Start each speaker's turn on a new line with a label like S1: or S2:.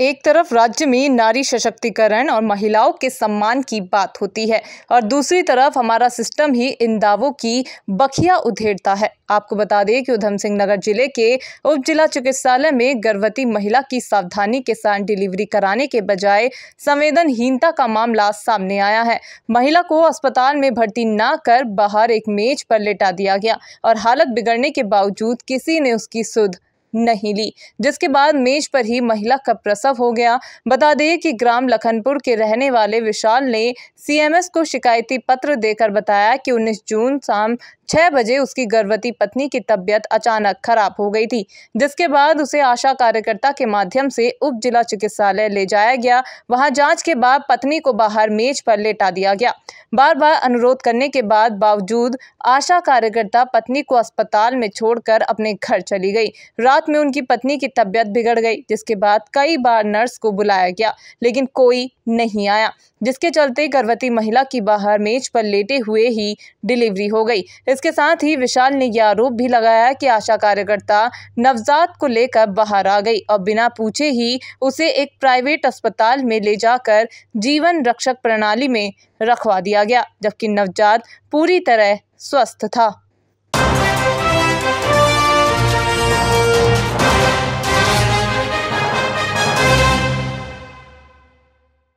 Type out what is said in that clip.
S1: एक तरफ राज्य में नारी सशक्तिकरण और महिलाओं के सम्मान की बात होती है और दूसरी तरफ हमारा सिस्टम ही इन दावों की बखिया उधेड़ता है आपको बता दें कि उधम सिंह नगर जिले के उप जिला चिकित्सालय में गर्भवती महिला की सावधानी के साथ डिलीवरी कराने के बजाय संवेदनहीनता का मामला सामने आया है महिला को अस्पताल में भर्ती न कर बाहर एक मेज पर लेटा दिया गया और हालत बिगड़ने के बावजूद किसी ने उसकी सुध नहीं ली जिसके बाद मेज पर ही महिला का प्रसव हो गया बता दें कि ग्राम लखनपुर के रहने वाले विशाल ने सीएमएस को शिकायती पत्र देकर बताया कि 19 जून शाम छह बजे उसकी गर्भवती पत्नी की तबीयत अचानक खराब हो गई थी जिसके बाद उसे आशा कार्यकर्ता के माध्यम से उप जिला चिकित्सालय ले जाया गया वहां जांच के बाद पत्नी को बाहर मेज पर लेटा दिया गया बार बार अनुरोध करने के बाद बावजूद आशा कार्यकर्ता पत्नी को अस्पताल में छोड़कर अपने घर चली गई रात में उनकी पत्नी की तबियत बिगड़ गई जिसके बाद कई बार नर्स को बुलाया गया लेकिन कोई नहीं आया जिसके चलते गर्भवती महिला की बाहर मेज पर लेटे हुए ही डिलीवरी हो गई इसके साथ ही विशाल ने यह आरोप भी लगाया कि आशा कार्यकर्ता नवजात को लेकर बाहर आ गई और बिना पूछे ही उसे एक प्राइवेट अस्पताल में ले जाकर जीवन रक्षक प्रणाली में रखवा दिया गया जबकि नवजात पूरी तरह स्वस्थ था